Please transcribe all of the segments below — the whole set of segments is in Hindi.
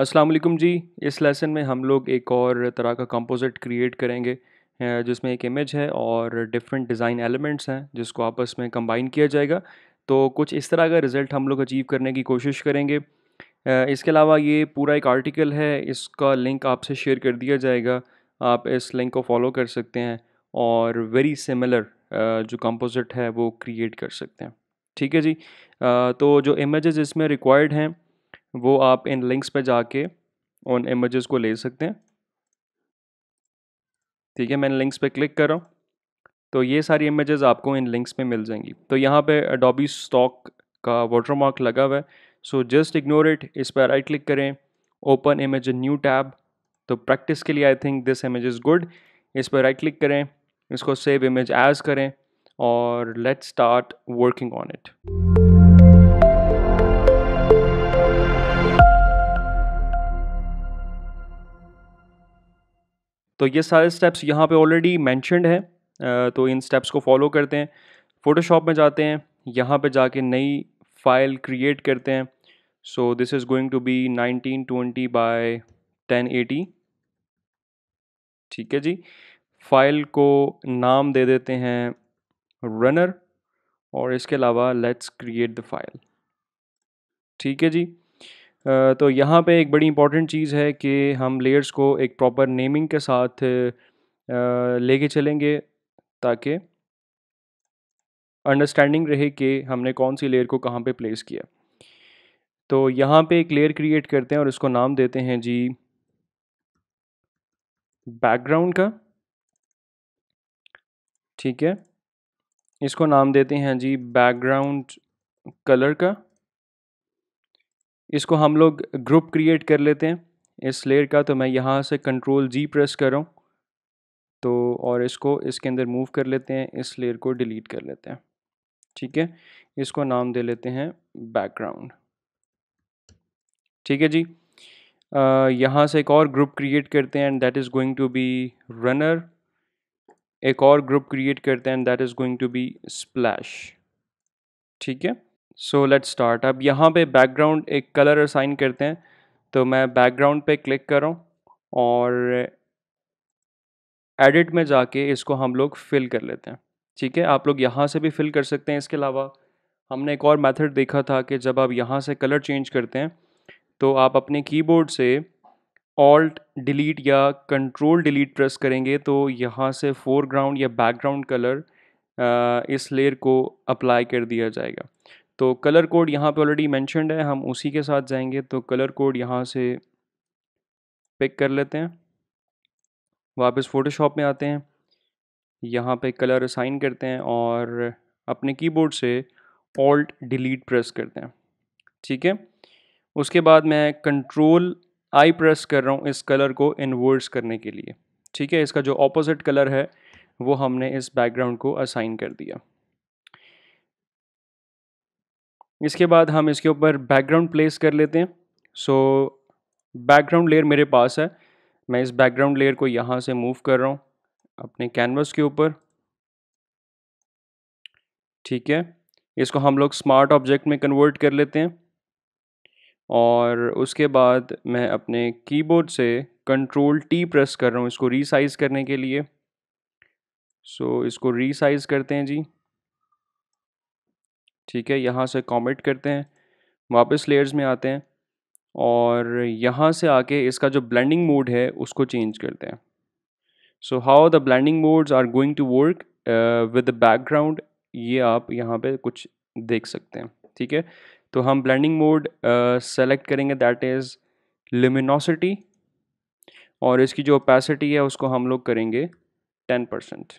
अस्सलाम जी इस लेसन में हम लोग एक और तरह का कंपोजिट क्रिएट करेंगे जिसमें एक इमेज है और डिफरेंट डिज़ाइन एलिमेंट्स हैं जिसको आपस में कंबाइन किया जाएगा तो कुछ इस तरह का रिज़ल्ट हम लोग अचीव करने की कोशिश करेंगे इसके अलावा ये पूरा एक आर्टिकल है इसका लिंक आपसे शेयर कर दिया जाएगा आप इस लिंक को फॉलो कर सकते हैं और वेरी सिमिलर जो कंपोजिट है वो क्रिएट कर सकते हैं ठीक है जी तो जो इमेजेस इसमें रिक्वायर्ड हैं वो आप इन लिंक्स पे जाके उन इमेजेस को ले सकते हैं ठीक है मैंने लिंक्स पे क्लिक कर रहा हूँ तो ये सारी इमेजेस आपको इन लिंक्स पे मिल जाएंगी तो यहाँ पे अडोबी स्टॉक का वाटरमार्क लगा हुआ है सो जस्ट इग्नोर इट इस पर राइट क्लिक करें ओपन इमेज न्यू टैब तो प्रैक्टिस के लिए I think this image is good इस पर राइट क्लिक करें इसको सेव इमेज एज करें और let's start working on it तो ये सारे स्टेप्स यहाँ पे ऑलरेडी मैंशनड हैं तो इन स्टेप्स को फॉलो करते हैं फ़ोटोशॉप में जाते हैं यहाँ पे जाके नई फाइल क्रिएट करते हैं so this is going to be nineteen twenty by ten eighty ठीक है जी फाइल को नाम दे देते हैं रनर और इसके अलावा लेट्स क्रिएट द फाइल ठीक है जी तो यहाँ पे एक बड़ी इंपॉर्टेंट चीज़ है कि हम लेयर्स को एक प्रॉपर नेमिंग के साथ लेके चलेंगे ताकि अंडरस्टैंडिंग रहे कि हमने कौन सी लेयर को कहाँ पे प्लेस किया तो यहाँ पे एक लेयर क्रिएट करते हैं और इसको नाम देते हैं जी बैकग्राउंड का ठीक है इसको नाम देते हैं जी बैकग्राउंड कलर का इसको हम लोग ग्रुप क्रिएट कर लेते हैं इस लेयर का तो मैं यहाँ से कंट्रोल जी प्रेस कर रहा हूँ तो और इसको इसके अंदर मूव कर लेते हैं इस लेयर को डिलीट कर लेते हैं ठीक है इसको नाम दे लेते हैं बैकग्राउंड ठीक है जी यहाँ से एक और ग्रुप क्रिएट करते हैं and that is going to be runner एक और ग्रुप क्रिएट करते हैं and that is going to be splash ठीक है सो लेट स्टार्ट अब यहाँ पे बैकग्राउंड एक कलर असाइन करते हैं तो मैं बैकग्राउंड पे क्लिक कर रहा हूँ और एडिट में जाके इसको हम लोग फिल कर लेते हैं ठीक है आप लोग यहाँ से भी फिल कर सकते हैं इसके अलावा हमने एक और मेथड देखा था कि जब आप यहाँ से कलर चेंज करते हैं तो आप अपने कीबोर्ड से ऑल्ट डिलीट या कंट्रोल डिलीट प्रेस करेंगे तो यहाँ से फोरग्राउंड या बैकग्राउंड कलर इस लेयर को अप्लाई कर दिया जाएगा तो कलर कोड यहाँ पे ऑलरेडी मैंशनड है हम उसी के साथ जाएंगे तो कलर कोड यहाँ से पिक कर लेते हैं वापस फ़ोटोशॉप में आते हैं यहाँ पे कलर असाइन करते हैं और अपने कीबोर्ड से ऑल्ट डिलीट प्रेस करते हैं ठीक है उसके बाद मैं कंट्रोल आई प्रेस कर रहा हूँ इस कलर को इन्वर्स करने के लिए ठीक है इसका जो ऑपोजिट कलर है वो हमने इस बैकग्राउंड को असाइन कर दिया इसके बाद हम इसके ऊपर बैकग्राउंड प्लेस कर लेते हैं सो बैकग्राउंड लेयर मेरे पास है मैं इस बैकग्राउंड लेयर को यहाँ से मूव कर रहा हूँ अपने कैनवस के ऊपर ठीक है इसको हम लोग स्मार्ट ऑब्जेक्ट में कन्वर्ट कर लेते हैं और उसके बाद मैं अपने कीबोर्ड से कंट्रोल टी प्रेस कर रहा हूँ इसको रीसाइज़ करने के लिए सो so, इसको रीसाइज़ करते हैं जी ठीक है यहाँ से कॉमेंट करते हैं वापस लेयर्स में आते हैं और यहाँ से आके इसका जो ब्लेंडिंग मोड है उसको चेंज करते हैं so how the blending modes are going to work with the background ये आप यहाँ पे कुछ देख सकते हैं ठीक है तो हम ब्लेंडिंग मोड सेलेक्ट करेंगे दैट इज़ लिमिनोसिटी और इसकी जो ओपेसिटी है उसको हम लोग करेंगे टेन परसेंट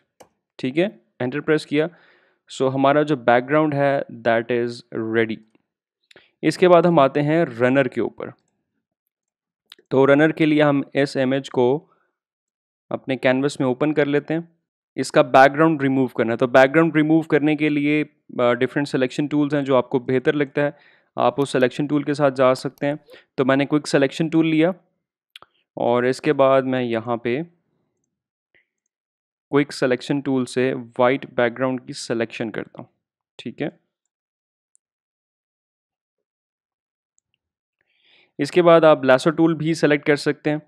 ठीक है एंटरप्रेस किया सो so, हमारा जो बैकग्राउंड है दैट इज़ रेडी इसके बाद हम आते हैं रनर के ऊपर तो रनर के लिए हम इस इमेज को अपने कैनवस में ओपन कर लेते हैं इसका बैकग्राउंड रिमूव करना है तो बैकग्राउंड रिमूव करने के लिए डिफरेंट सिलेक्शन टूल्स हैं जो आपको बेहतर लगता है आप उस सिलेक्शन टूल के साथ जा सकते हैं तो मैंने क्विक सिलेक्शन टूल लिया और इसके बाद मैं यहाँ पे क्विक सेलेक्शन टूल से वाइट बैकग्राउंड की सिलेक्शन करता हूँ ठीक है इसके बाद आप लैसो टूल भी सेलेक्ट कर सकते हैं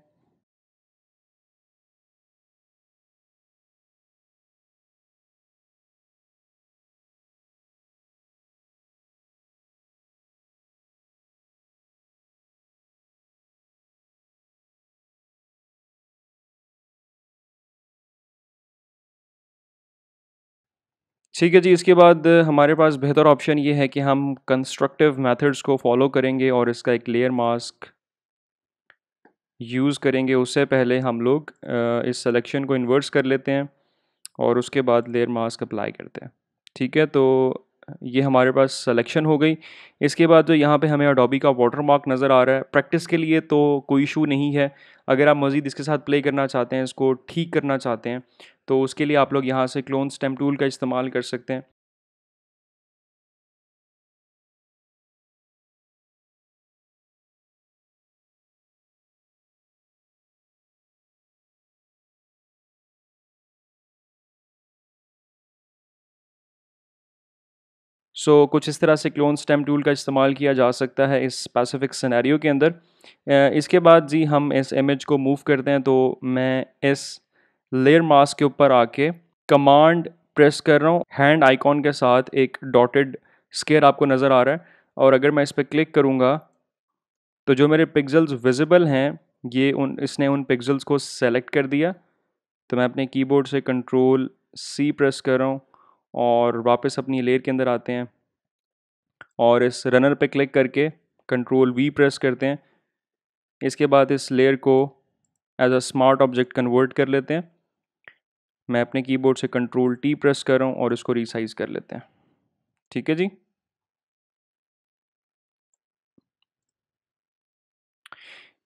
ठीक है जी इसके बाद हमारे पास बेहतर ऑप्शन ये है कि हम कंस्ट्रक्टिव मेथड्स को फॉलो करेंगे और इसका एक लेयर मास्क यूज़ करेंगे उससे पहले हम लोग इस सिलेक्शन को इन्वर्स कर लेते हैं और उसके बाद लेयर मास्क अप्लाई करते हैं ठीक है तो ये हमारे पास सिलेक्शन हो गई इसके बाद जो यहाँ पे हमें अडोबी का वाटर मार्क नज़र आ रहा है प्रैक्टिस के लिए तो कोई इशू नहीं है अगर आप मज़ीद इसके साथ प्ले करना चाहते हैं इसको ठीक करना चाहते हैं तो उसके लिए आप लोग यहाँ से क्लोन स्टेम टूल का इस्तेमाल कर सकते हैं सो so, कुछ इस तरह से क्लोन स्टेम टूल का इस्तेमाल किया जा सकता है इस स्पेसिफिक सिनेरियो के अंदर इसके बाद जी हम इस इमेज को मूव करते हैं तो मैं इस लेयर मास्क के ऊपर आके कमांड प्रेस कर रहा हूँ हैंड आइकॉन के साथ एक डॉटेड स्केयर आपको नज़र आ रहा है और अगर मैं इस पर क्लिक करूँगा तो जो मेरे पिक्जल्स विजिबल हैं ये उन इसने उन पिक्जल्स को सेलेक्ट कर दिया तो मैं अपने कीबोर्ड से कंट्रोल सी प्रेस कर रहा हूँ और वापस अपनी लेयर के अंदर आते हैं और इस रनर पे क्लिक करके कंट्रोल वी प्रेस करते हैं इसके बाद इस लेयर को as a smart object convert कर लेते हैं मैं अपने कीबोर्ड से कंट्रोल टी प्रेस कर रहा हूँ और इसको रिसाइज कर लेते हैं ठीक है जी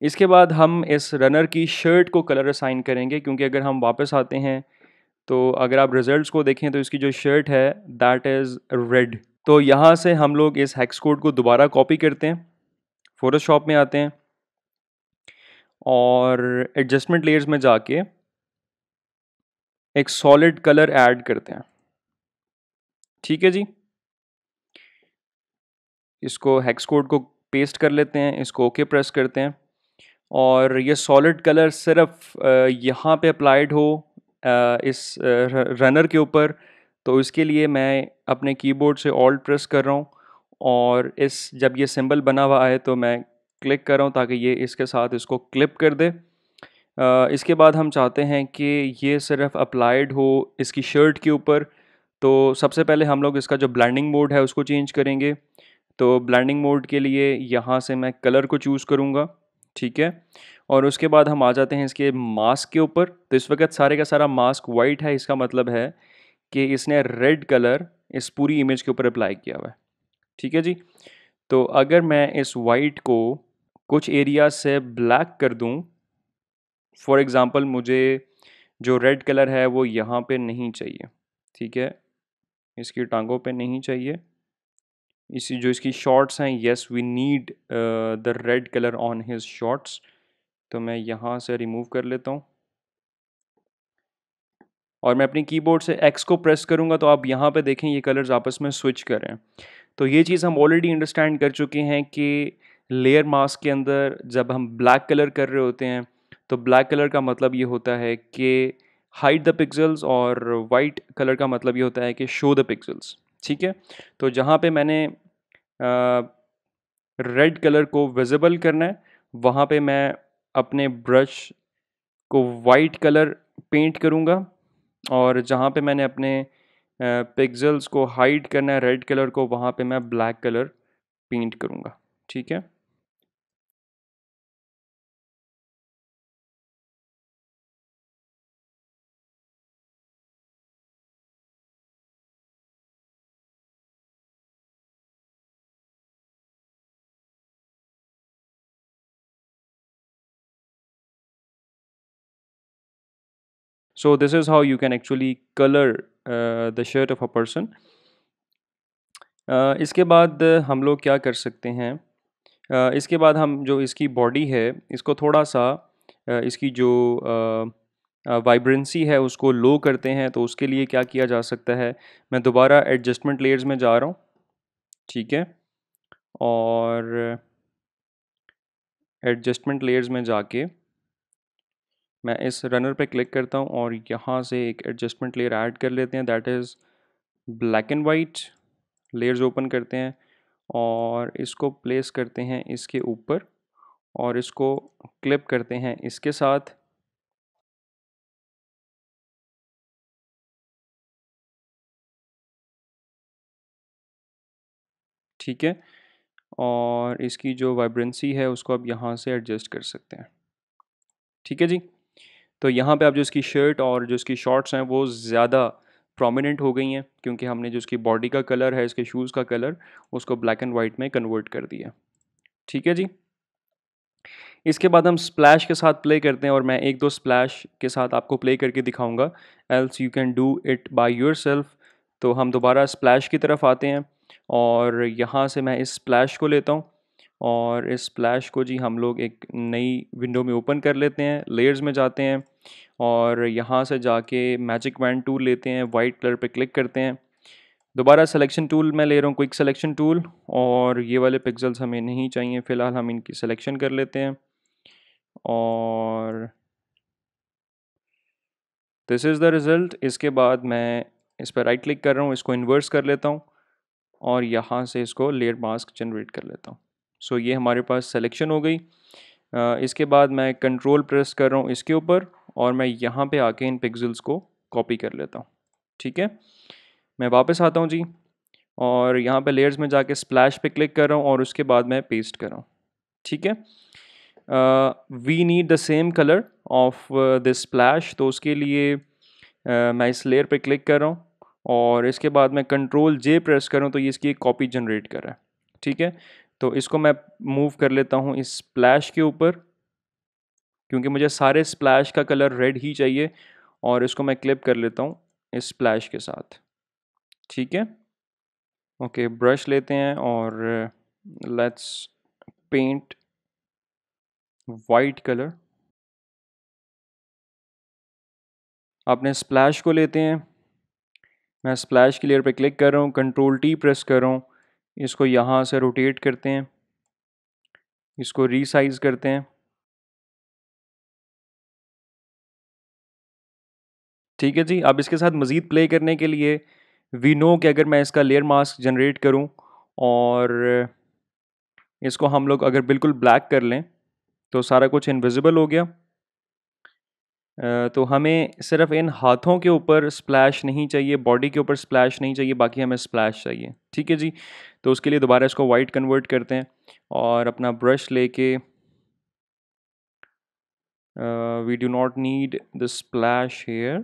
इसके बाद हम इस रनर की शर्ट को कलर असाइन करेंगे क्योंकि अगर हम वापस आते हैं तो अगर आप रिजल्ट्स को देखें तो इसकी जो शर्ट है दैट इज़ रेड तो यहाँ से हम लोग इस हैक्स कोड को दोबारा कॉपी करते हैं फोटोशॉप में आते हैं और एडजस्टमेंट लेयर्स में जाके एक सॉलिड कलर ऐड करते हैं ठीक है जी इसको हैक्स कोड को पेस्ट कर लेते हैं इसको ओके okay प्रेस करते हैं और ये सॉलिड कलर सिर्फ यहाँ पे अप्लाइड हो इस रनर के ऊपर तो इसके लिए मैं अपने कीबोर्ड से ऑल्ट प्रेस कर रहा हूँ और इस जब ये सिंबल बना हुआ है तो मैं क्लिक कर रहा हूँ ताकि ये इसके साथ इसको क्लिप कर दे इसके बाद हम चाहते हैं कि ये सिर्फ अप्लाइड हो इसकी शर्ट के ऊपर तो सबसे पहले हम लोग इसका जो ब्लैंडिंग मोड है उसको चेंज करेंगे तो ब्लैंडिंग मोड के लिए यहाँ से मैं कलर को चूज़ करूँगा ठीक है और उसके बाद हम आ जाते हैं इसके मास्क के ऊपर तो इस वक्त सारे का सारा मास्क वाइट है इसका मतलब है कि इसने रेड कलर इस पूरी इमेज के ऊपर अप्लाई किया हुआ है ठीक है जी तो अगर मैं इस वाइट को कुछ एरिया से ब्लैक कर दूं फॉर एग्ज़ाम्पल मुझे जो रेड कलर है वो यहाँ पे नहीं चाहिए ठीक है इसकी टांगों पे नहीं चाहिए इसी जो इसकी शॉर्ट्स हैं yes we need the red colour on his shorts तो मैं यहाँ से रिमूव कर लेता हूँ और मैं अपने कीबोर्ड से एक्स को प्रेस करूँगा तो आप यहाँ पे देखें ये कलर्स आपस में स्विच करें तो ये चीज़ हम ऑलरेडी अंडरस्टैंड कर चुके हैं कि लेयर मास्क के अंदर जब हम ब्लैक कलर कर रहे होते हैं तो ब्लैक कलर का मतलब ये होता है कि हाइड द पिक्सल्स और वाइट कलर का मतलब ये होता है कि शो द पिक्सल्स ठीक है तो जहाँ पे मैंने रेड कलर को विजिबल करना है वहाँ पे मैं अपने ब्रश को वाइट कलर पेंट करूँगा और जहाँ पे मैंने अपने पिक्सल्स को हाइड करना है रेड कलर को वहाँ पे मैं ब्लैक कलर पेंट करूँगा ठीक है so this is how you can actually color uh, the shirt of a person uh, इसके बाद हम लोग क्या कर सकते हैं uh, इसके बाद हम जो इसकी बॉडी है इसको थोड़ा सा इसकी जो वाइब्रेंसी है उसको लो करते हैं तो उसके लिए क्या किया जा सकता है मैं दोबारा एडजस्टमेंट लेयर्स में जा रहा हूँ ठीक है और एडजस्टमेंट लेयर्स में जाके मैं इस रनर पे क्लिक करता हूँ और यहाँ से एक एडजस्टमेंट लेयर ऐड कर लेते हैं that is black and white layers open करते हैं और इसको प्लेस करते हैं इसके ऊपर और इसको क्लिप करते हैं इसके साथ ठीक है और इसकी जो वाइब्रेंसी है उसको आप यहाँ से एडजस्ट कर सकते हैं ठीक है जी तो यहाँ पे आप जो इसकी शर्ट और जो इसकी शॉर्ट्स हैं वो ज़्यादा प्रोमिनेंट हो गई हैं क्योंकि हमने जो इसकी बॉडी का कलर है इसके शूज़ का कलर उसको ब्लैक एंड वाइट में कन्वर्ट कर दिया ठीक है जी इसके बाद हम स्प्लैश के साथ प्ले करते हैं और मैं एक दो स्प्लैश के साथ आपको प्ले करके दिखाऊंगा else you can do it by yourself तो हम दोबारा स्प्लैश की तरफ आते हैं और यहाँ से मैं इस स्प्लैश को लेता हूँ और इस स्प्लैश को जी हम लोग एक नई विंडो में ओपन कर लेते हैं लेयर्स में जाते हैं और यहाँ से जाके मैजिक वैंड टूल लेते हैं वाइट कलर पे क्लिक करते हैं दोबारा सिलेक्शन टूल मैं ले रहा हूँ क्विक सिलेक्शन टूल और ये वाले पिक्सल्स हमें नहीं चाहिए फ़िलहाल हम इनकी सिलेक्शन कर लेते हैं और दिस इज़ द रिज़ल्ट इसके बाद मैं इस पर राइट क्लिक कर रहा हूँ इसको इन्वर्स कर लेता हूँ और यहाँ से इसको लेयर मास्क जनरेट कर लेता हूँ सो ये हमारे पास सेलेक्शन हो गई इसके बाद मैं कंट्रोल प्रेस कर रहा हूँ इसके ऊपर और मैं यहाँ पे आके इन पिक्सल्स को कॉपी कर लेता हूँ ठीक है मैं वापस आता हूँ जी और यहाँ पे लेयर्स में जाके स्प्लैश पे क्लिक कर रहा हूँ और उसके बाद मैं पेस्ट कर रहा हूँ ठीक है we need the same colour of this splash तो उसके लिए uh, मैं इस लेयर पे क्लिक कर रहा हूँ और इसके बाद मैं कंट्रोल जे प्रेस कर रहा हूँ तो ये इसकी कॉपी जनरेट कर रहा है ठीक है तो इसको मैं मूव कर लेता हूँ इस स्प्लैश के ऊपर क्योंकि मुझे सारे स्प्लैश का कलर रेड ही चाहिए और इसको मैं क्लिप कर लेता हूँ इस स्प्लैश के साथ ठीक है ओके ब्रश लेते हैं और लेट्स पेंट वाइट कलर आपने स्प्लैश को लेते हैं मैं स्प्लैश की लेयर पर क्लिक कर रहा हूँ कंट्रोल टी प्रेस कर रहा हूँ इसको यहाँ से रोटेट करते हैं इसको रीसाइज़ करते हैं ठीक है जी अब इसके साथ मज़ीद प्ले करने के लिए वी नो कि अगर मैं इसका लेयर मास्क जनरेट करूं और इसको हम लोग अगर बिल्कुल ब्लैक कर लें तो सारा कुछ इनविजिबल हो गया तो हमें सिर्फ इन हाथों के ऊपर स्प्लैश नहीं चाहिए बॉडी के ऊपर स्प्लैश नहीं चाहिए बाकी हमें स्प्लैश चाहिए ठीक है जी तो उसके लिए दोबारा इसको वाइट कन्वर्ट करते हैं और अपना ब्रश लेके we do not need the splash here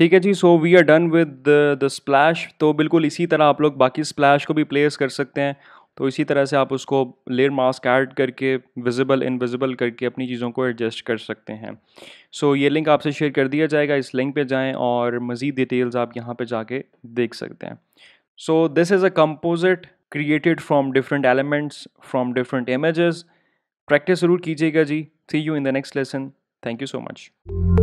ठीक है जी so we are done with the splash तो बिल्कुल इसी तरह आप लोग बाकी स्प्लैश को भी प्लेस कर सकते हैं तो इसी तरह से आप उसको लेयर मास्क ऐड करके विजिबल इनविजिबल करके अपनी चीज़ों को एडजस्ट कर सकते हैं सो so, ये लिंक आपसे शेयर कर दिया जाएगा इस लिंक पे जाएं और मज़ीद डिटेल्स आप यहाँ पे जाके देख सकते हैं so this is a composite created from different elements from different images practice ज़रूर कीजिएगा जी see you in the next lesson thank you so much